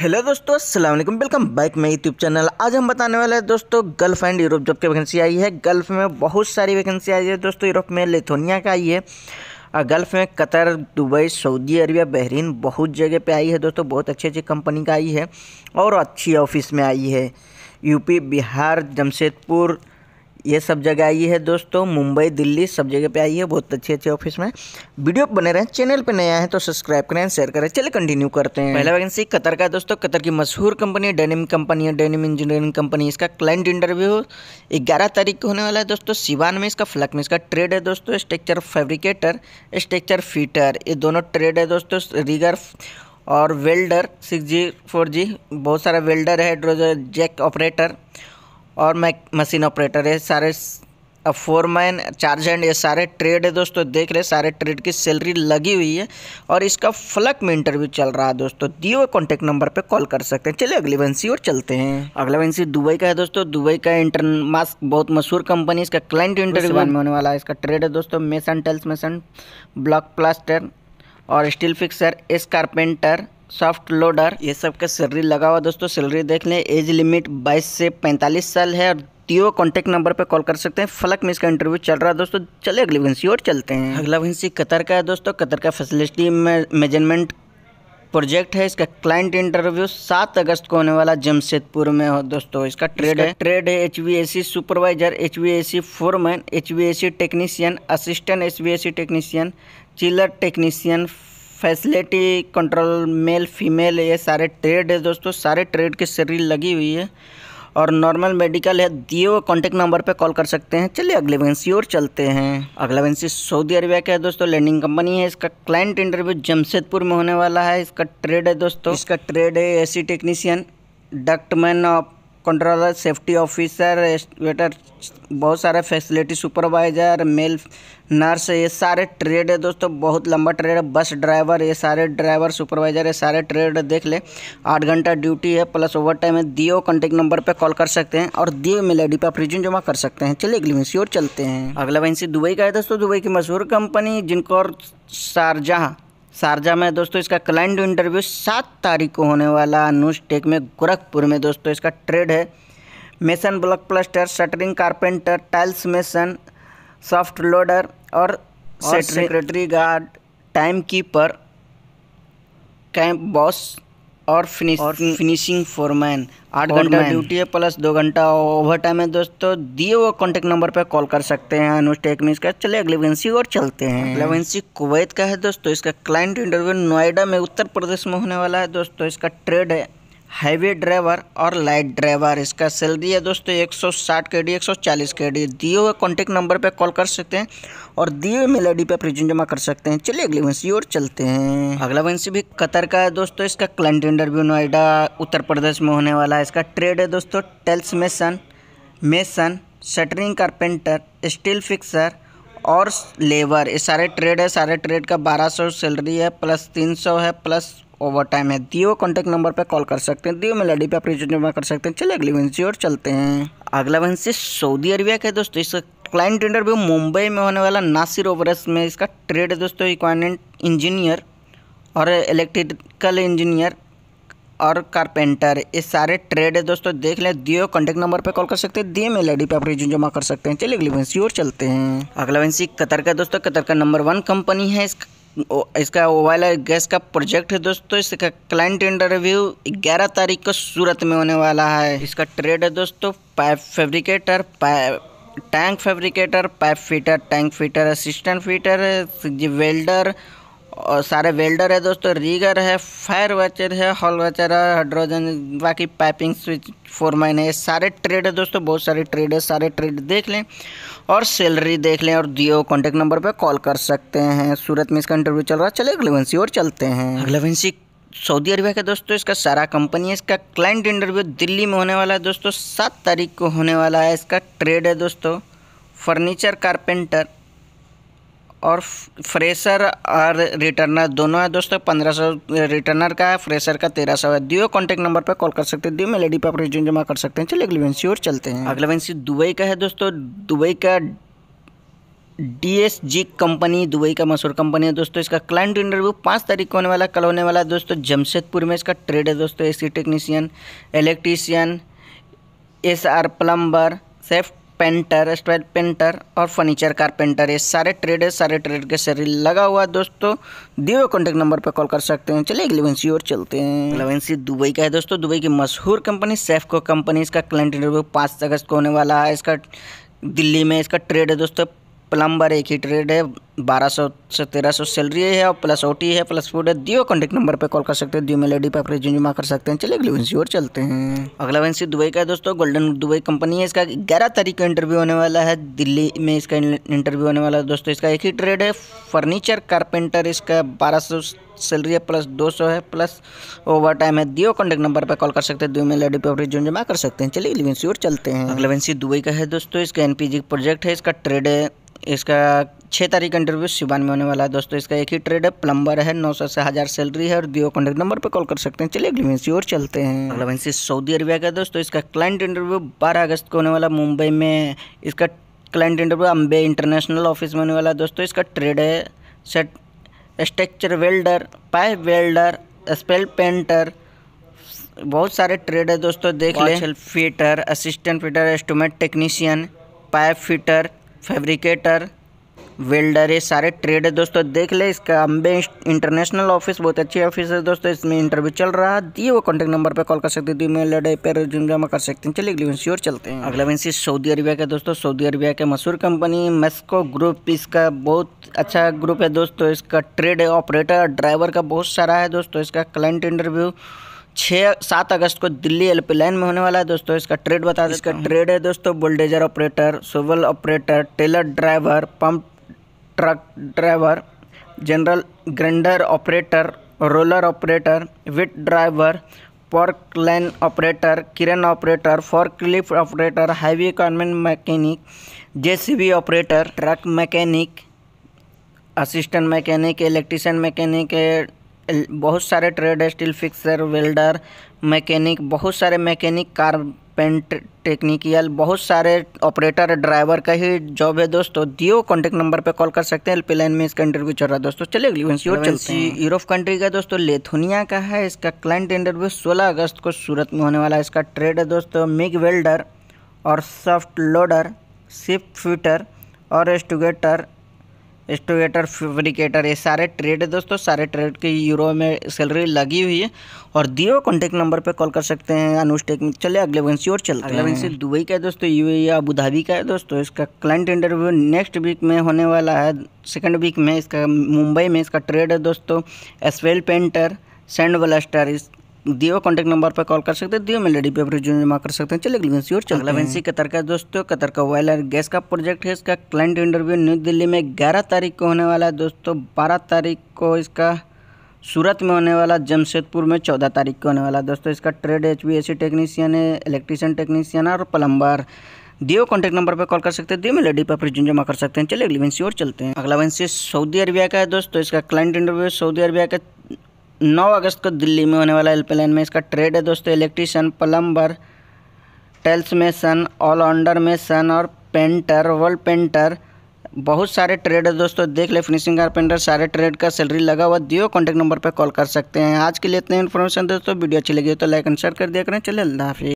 hello दोस्तों अस्सलाम वालेकुम welcome back my YouTube channel आज हम बताने वाले हैं दोस्तों गल्फ एंड यूरोप जॉब की वैकेंसी आई है गल्फ में बहुत सारी वैकेंसी आई है दोस्तों यूरोप में लेथोनिया का आई है और गल्फ में Qatar Dubai Saudi Arabia Bahrain बहुत जगह पे आई है दोस्तों बहुत अच्छी अच्छी कंपनी का आई है और अच्छी ऑफिस में आई है यूपी बिहार जमशेदपुर ये सब जगह आई है दोस्तों मुंबई दिल्ली सब जगह पे आई है बहुत अच्छे अच्छे ऑफिस में वीडियो बने रहें चैनल पे नया है तो सब्सक्राइब करें शेयर करें चलिए कंटिन्यू करते हैं पहला वैकेंसी कतर का दोस्तों कतर की मशहूर कंपनी डेनिम कंपनी है डेनिम इंजीनियरिंग कंपनी इसका क्लाइंट इंटरव्यू ग्यारह तारीख को होने वाला है दोस्तों सिवान में इसका फ्लक में इसका ट्रेड है दोस्तों स्ट्रक्चर फेब्रिकेटर स्ट्रक्चर फीटर ये दोनों ट्रेड है दोस्तों रिगर और welder six G four G बहुत सारा वेल्डर है जैक ऑपरेटर और मैं मशीन ऑपरेटर है सारे अब फोरमैन चार्ज हैंड ये सारे ट्रेड है दोस्तों देख रहे सारे ट्रेड की सैलरी लगी हुई है और इसका फ्लक में इंटरव्यू चल रहा है दोस्तों दिए हुए कॉन्टैक्ट नंबर पे कॉल कर सकते हैं चलिए अगली वंशी और चलते हैं अगला वंशी दुबई का है दोस्तों दुबई का इंटर मास्क बहुत मशहूर कंपनी इसका क्लाइंट इंटरव्यू में होने वाला है इसका ट्रेड है दोस्तों mason tiles mason block plaster और स्टील फिक्सर एस कारपेंटर सॉफ्ट लोडर ये सब का सैलरी लगा हुआ दोस्तों सैलरी देख लें एज लिमिट 22 से 45 साल है और तीनों कॉन्टैक्ट नंबर पर कॉल कर सकते हैं फलक में इसका इंटरव्यू चल रहा है दोस्तों चले अगली वैकेंसी और चलते हैं अगला वैकेंसी कतर का है दोस्तों कतर का फैसिलिटी मेजरमेंट प्रोजेक्ट है इसका क्लाइंट इंटरव्यू सात अगस्त को होने वाला जमशेदपुर में हो दोस्तों इसका ट्रेड है ट्रेड है H V S C supervisor H V A C foreman H V S C technician assistant H V S C technician chiller technician facility control male female ये सारे ट्रेड है दोस्तों सारे ट्रेड की series लगी हुई है और नॉर्मल मेडिकल है दिए हुए कॉन्टैक्ट नंबर पर कॉल कर सकते हैं चलिए अगले वेंसी और चलते हैं अगला वेंसी सऊदी अरबिया का है दोस्तों लैंडिंग कंपनी है इसका क्लाइंट इंटरव्यू जमशेदपुर में होने वाला है इसका ट्रेड है दोस्तों इसका ट्रेड है A technician ductman of controller safety officer waiter बहुत सारे फैसिलिटी सुपरवाइज़र मेल नर्स ये सारे ट्रेड है दोस्तों बहुत लंबा ट्रेड है बस ड्राइवर ये सारे ड्राइवर सुपरवाइज़र ये सारे ट्रेड देख ले आठ घंटा ड्यूटी है प्लस ओवर टाइम है दियो कॉन्टेक्ट नंबर पे कॉल कर सकते हैं और दियो मेल आई डी पर आप रिज्यूम जमा कर सकते हैं चलिए अगली वैंसी और चलते हैं अगला वैंसी दुबई का है दोस्तों दुबई की मशहूर कंपनी जिनको और शारजहाँ शारजा में दोस्तों इसका क्लाइंट इंटरव्यू सात तारीख को होने वाला नूज टेक में गोरखपुर में दोस्तों इसका ट्रेड है mason block plaster shuttering carpenter tiles mason soft loader और, और secretary guard time keeper camp boss और फिनिश और फिनिशिंग मैन आठ घंटा ड्यूटी है प्लस दो घंटा ओवर टाइम है दोस्तों दिए हुए कॉन्टेक्ट नंबर पर कॉल कर सकते हैं अनुज टेक्निक का चले अगले वैकेंसी और चलते हैं अगला वैकेंसी कुवैत का है दोस्तों इसका क्लाइंट इंटरव्यू नोएडा में उत्तर प्रदेश में होने वाला है दोस्तों इसका ट्रेड है हैवी ड्राइवर और लाइट ड्राइवर इसका सैलरी है दोस्तों 160 के डी 140 के डी दिए हुए कॉन्टेक्ट नंबर पर कॉल कर सकते हैं और दिए हुए मेल आई पर प्रिजन जमा कर सकते हैं चलिए अगले वंशी और चलते हैं अगला वंशी भी कतर का है दोस्तों इसका क्लाइंट इंटरव्यू नोएडा उत्तर प्रदेश में होने वाला है इसका ट्रेड है दोस्तों tiles mason mason shuttering carpenter steel fixer और लेबर ये सारे ट्रेड है सारे ट्रेड का 1200 सैलरी है प्लस 300 है प्लस ओवर टाइम है दियो कॉन्टैक्ट नंबर पर कॉल कर सकते हैं दियो मेलेडी पर आप रिजल्ट जमा कर सकते हैं चलिए अगली वैंसी और चलते हैं अगला वैंसी सऊदी अरबिया का दोस्तों इसका क्लाइंट इंटरव्यू मुंबई में होने वाला नासिर ओवरस में इसका ट्रेड है दोस्तों इक्वाइनेंट इंजीनियर और इलेक्ट्रिकल इंजीनियर और कारपेंटर ये सारे ट्रेड है दोस्तों देख लें दियो कॉन्टैक्ट नंबर पे कॉल कर सकते हैं दिए मेल आई पे आप रिज्यूम जमा कर सकते हैं चलिए अगली वैंसी और चलते हैं अगला वैंसी कतर का दोस्तों कतर का नंबर वन कंपनी है इसका इसका वाला गैस का प्रोजेक्ट है दोस्तों इसका क्लाइंट इंटरव्यू 11 तारीख को सूरत में होने वाला है इसका ट्रेड है दोस्तों pipe fabricator pipe tank fabricator pipe fitter tank fitter assistant fitter welder और सारे वेल्डर है दोस्तों रीगर है फायर वाचर है हॉल वाचर है हाइड्रोजन बाकी पाइपिंग स्विच फोर माइन है सारे ट्रेड है दोस्तों बहुत सारे ट्रेड है सारे ट्रेड देख लें और सैलरी देख लें और दियो कॉन्टैक्ट नंबर पर कॉल कर सकते हैं सूरत में इसका इंटरव्यू चल रहा है चले अगलेवेंसी और चलते हैं अगलेवेंसी सऊदी अरबिया का दोस्तों इसका सारा कंपनी है इसका क्लाइंट इंटरव्यू दिल्ली में होने वाला है दोस्तों सात तारीख को होने वाला है इसका ट्रेड है दोस्तों फर्नीचर कारपेंटर और फ्रेशर और रिटर्नर दोनों है दोस्तों पंद्रह सौ रिटर्नर का है फ्रेशर का तेरह सौ है दियो कॉन्टैक्ट नंबर पर कॉल कर सकते हैं दियो मेलेडी पर आप रिज्यूम जमा कर सकते हैं चलिए अगले वेंसी और चलते हैं अगला वेंसी दुबई का है दोस्तों दुबई का जी कंपनी दुबई का मशहूर कंपनी है दोस्तों इसका क्लाइंट इंटरव्यू पाँच तारीख को होने वाला कल होने वाला है दोस्तों जमशेदपुर में इसका ट्रेड है दोस्तों C technician electrician S R plumber सेफ्ट पेंटर स्टाइल पेंटर और फर्नीचर कारपेंटर ये सारे ट्रेड है सारे ट्रेड के शरीर लगा हुआ है दोस्तों दिए हुए नंबर पर कॉल कर सकते हैं चलिए एलेवेंसी और चलते हैं एलेवेंसी दुबई का है दोस्तों दुबई की मशहूर कंपनी सेफको कंपनी इसका क्लाइंट इंटरव्यू पाँच अगस्त को होने वाला है इसका दिल्ली में इसका ट्रेड है दोस्तों प्लम्बर एक ही ट्रेड है बारह सौ से तेरह सौ सैलरी है और प्लस ओटी है प्लस फूड है दियो कॉन्टेक्ट नंबर पे कॉल कर सकते हैं दियो मेलेडी पे जो जमा कर सकते हैं चलिए अगली वैंसी और चलते हैं अगला वैंसी दुबई का है दोस्तों गोल्डन दुबई कंपनी है इसका ग्यारह तारीख का इंटरव्यू होने वाला है दिल्ली में इसका इंटरव्यू होने वाला है दोस्तों इसका एक ही ट्रेड है फर्नीचर कारपेंटर इसका बारह सौ सैलरी है प्लस दो सौ है प्लस ओवर टाइम है दियो कॉन्टेक्ट नंबर पर कॉल कर सकते हैं दियो में लेडी डी पर जमा कर सकते हैं चलिए एलिवेंसी और चलते हैं अगलेवेंसी दुबई का है दोस्तों इसका एन पी जी प्रोजेक्ट है इसका ट्रेड है इसका छः तारीख का इंटरव्यू सिवान में होने वाला है दोस्तों इसका एक ही ट्रेड है प्लम्बर है नौ सौ से हज़ार सैलरी है और दियो कॉन्टैक्ट नंबर पर कॉल कर सकते हैं चलिए अगली वैंसी और चलते हैं अगला वैंसी सऊदी अरबिया का दोस्तों इसका क्लाइंट इंटरव्यू बारह अगस्त को होने वाला मुंबई में इसका client interview Ambe international office में होने वाला है दोस्तों इसका ट्रेड है set structure welder pipe welder स्पेल पेंटर बहुत सारे ट्रेड है दोस्तों देख लें फिटर असिस्टेंट फिटर एस्टोमेट technician pipe fitter fabricator welder ये सारे ट्रेड है दोस्तों देख ले इसका अम्बे इंटरनेशनल ऑफिस बहुत अच्छी ऑफिस है दोस्तों इसमें इंटरव्यू चल रहा है दिए वो कॉन्टैक्ट नंबर पे कॉल कर सकते हैं मेल आई पे रिज्यूम जमा कर सकते हैं चलिए अगली और चलते हैं अगला वंसी सऊदी अरबिया का दोस्तों सऊदी अरबिया के मशहूर कंपनी मेस्को ग्रुप इसका बहुत अच्छा ग्रुप है दोस्तों इसका ट्रेड ऑपरेटर ड्राइवर का बहुत सारा है दोस्तों इसका क्लाइंट इंटरव्यू छः सात अगस्त को दिल्ली एल लाइन में होने वाला है दोस्तों इसका ट्रेड बता दें इसका ट्रेड है दोस्तों bulldozer operator shovel operator trailer driver pump truck driver general grader operator roller operator विट ड्राइवर पॉर्क लाइन operator crane operator forklift operator highway कॉन्वेंट mechanic JCB operator truck mechanic assistant mechanic electrician mechanic बहुत सारे trade steel fixer welder mechanic बहुत सारे mechanic paint technical बहुत सारे ऑपरेटर ड्राइवर का ही जॉब है दोस्तों दियो कॉन्टैक्ट नंबर पे कॉल कर सकते हैं एल में इसका इंटरव्यू चल रहा है दोस्तों चलिए यूरोप कंट्री का दोस्तों लेथुनिया का है इसका क्लाइंट इंटरव्यू 16 अगस्त को सूरत में होने वाला है इसका ट्रेड है दोस्तों मिग वेल्डर और सॉफ्ट लोडर सिप फिटर और एस्टुगेटर एस्टोवेटर फेब्रिकेटर ये सारे ट्रेड है दोस्तों सारे ट्रेड की यूरो में सैलरी लगी हुई है और दियो कॉन्टैक्ट नंबर पे कॉल कर सकते हैं अनुस्टेक में चले अगले वंशी और चलते अगले वंशी दुबई का है दोस्तों यू या अबूधाबी का है दोस्तों इसका क्लाइंट इंटरव्यू नेक्स्ट वीक में होने वाला है सेकेंड वीक में इसका मुंबई में इसका ट्रेड है दोस्तों एसवेल पेंटर सैंड ब्लस्टर इस दियो कॉन्टैक्ट नंबर पर कॉल कर सकते हैं दियो में लेडी पेपर जो जमा कर सकते हैं चलिए अगली और अगला वैकेंसी कतर का दोस्तों कतर का ऑयल एंड गैस का प्रोजेक्ट है इसका क्लाइंट इंटरव्यू न्यू दिल्ली में ग्यारह तारीख को होने वाला है दोस्तों बारह तारीख को इसका सूरत में होने वाला जमशेदपुर में चौदह तारीख को होने वाला दोस्तों इसका trade H B S C technician है इलेक्ट्रीशियन टेक्नीशियन और प्लम्बर दियो कॉन्टैक्ट नंबर पर कॉल कर सकते हैं दियो में लेडी पर प्रिजन जमा कर सकते हैं चलिए अगली वेंसी और चलते हैं अगला वेंसी सऊदी अरबिया का है दोस्तों इसका क्लाइंट इंटरव्यू सऊदी अरबिया का 9 अगस्त को दिल्ली में होने वाला एलपीएलएन में इसका ट्रेड है दोस्तों इलेक्ट्रीशियन प्लम्बर टेल्स में सन ऑलराउंडर में सन और पेंटर वर्ल्ड पेंटर बहुत सारे ट्रेड है दोस्तों देख ले फिनिशिंग कारपेंटर सारे ट्रेड का सैलरी लगा हुआ दियो कॉन्टैक्ट नंबर पर कॉल कर सकते हैं आज के लिए इतने इन्फॉर्मेशन दोस्तों वीडियो अच्छी लगी तो लाइक एंड शेयर कर दिया करें चले अल्लाह हाफिज़